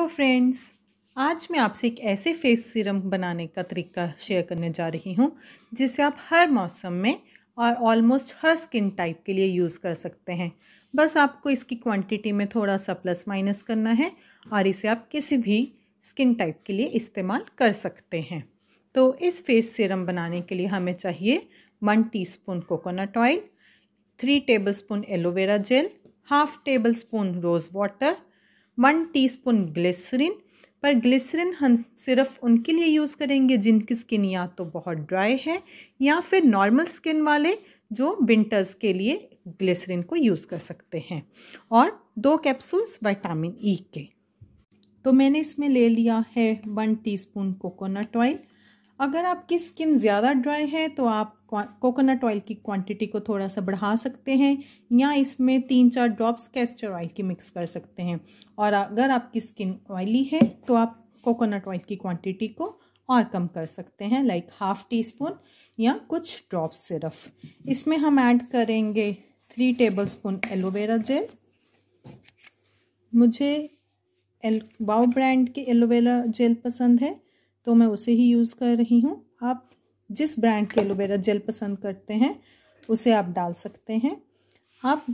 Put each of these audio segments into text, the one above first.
hello friends आज मैं आपसे एक ऐसे फेस सीरम बनाने का तरीका शेयर करने जा रही हूँ जिसे आप हर मौसम में और ऑलमोस्ट हर स्किन टाइप के लिए यूज़ कर सकते हैं बस आपको इसकी क्वांटिटी में थोड़ा सा प्लस माइनस करना है और इसे आप किसी भी स्किन टाइप के लिए इस्तेमाल कर सकते हैं तो इस फेस सीरम बनाने के लिए हमें चाहिए one teaspoon coconut oil three tablespoon aloe vera gel half tablespoon rose water one teaspoon glycerine पर ग्लिसरिन हम सिर्फ उनके लिए यूज़ करेंगे जिनकी स्किन या तो बहुत ड्राई है या फिर नॉर्मल स्किन वाले जो विंटर्स के लिए ग्लिसरिन को यूज़ कर सकते हैं और दो कैप्सूल्स विटामिन ई e के तो मैंने इसमें ले लिया है वन टीस्पून कोकोनट ऑयल अगर आपकी स्किन ज़्यादा ड्राई है तो आप कोकोनट ऑयल की क्वांटिटी को थोड़ा सा बढ़ा सकते हैं या इसमें तीन चार ड्रॉप्स कैस्टर ऑयल की मिक्स कर सकते हैं और अगर आपकी स्किन ऑयली है तो आप कोकोनट ऑयल की क्वांटिटी को और कम कर सकते हैं लाइक हाफ टी स्पून या कुछ ड्रॉप सिरफ इसमें हम ऐड करेंगे three tablespoon aloe vera gel मुझे एल बाओ ब्रांड की एलोवेरा जेल पसंद है तो मैं उसे ही यूज़ कर रही हूँ आप जिस ब्रांड के एलोवेरा जेल पसंद करते हैं उसे आप डाल सकते हैं आप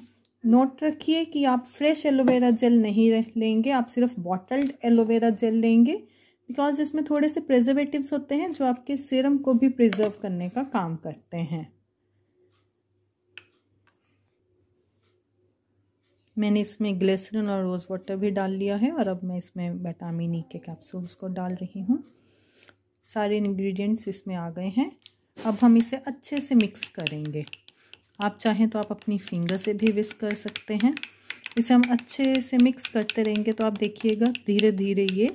नोट रखिए कि आप फ्रेश एलोवेरा जेल नहीं लेंगे आप सिर्फ बॉटल्ड एलोवेरा जेल लेंगे बिकॉज इसमें थोड़े से प्रिजर्वेटिव्स होते हैं जो आपके सीरम को भी प्रिजर्व करने का काम करते हैं मैंने इसमें ग्लिसरिन और रोज़ वाटर भी डाल लिया है और अब मैं इसमें विटामिन ई e के कैप्सूल्स को डाल रही हूँ सारे इंग्रेडिएंट्स इसमें आ गए हैं अब हम इसे अच्छे से मिक्स करेंगे आप चाहें तो आप अपनी फिंगर से भी विस्क कर सकते हैं इसे हम अच्छे से मिक्स करते रहेंगे तो आप देखिएगा धीरे धीरे ये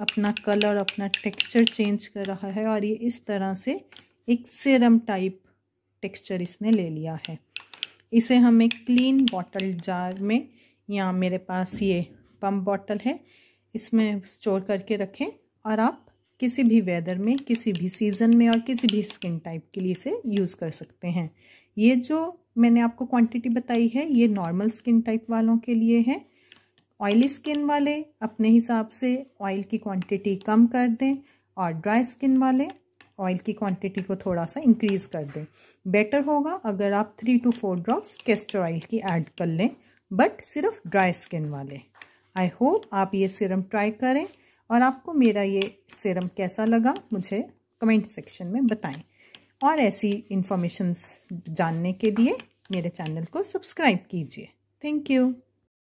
अपना कलर अपना टेक्सचर चेंज कर रहा है और ये इस तरह से एक सिरम टाइप टेक्सचर इसने ले लिया है इसे हम एक क्लीन बॉटल जार में या मेरे पास ये पम्प बॉटल है इसमें स्टोर करके रखें और आप किसी भी वेदर में किसी भी सीज़न में और किसी भी स्किन टाइप के लिए इसे यूज़ कर सकते हैं ये जो मैंने आपको क्वांटिटी बताई है ये नॉर्मल स्किन टाइप वालों के लिए है ऑयली स्किन वाले अपने हिसाब से ऑयल की क्वांटिटी कम कर दें और ड्राई स्किन वाले ऑयल की क्वांटिटी को थोड़ा सा इंक्रीज़ कर दें बेटर होगा अगर आप three two four drops castor oil की ऐड कर लें बट सिर्फ ड्राई स्किन वाले आई होप आप ये सिरम ट्राई करें और आपको मेरा ये सिरम कैसा लगा मुझे कमेंट सेक्शन में बताएं और ऐसी इन्फॉर्मेशंस जानने के लिए मेरे चैनल को सब्सक्राइब कीजिए थैंक यू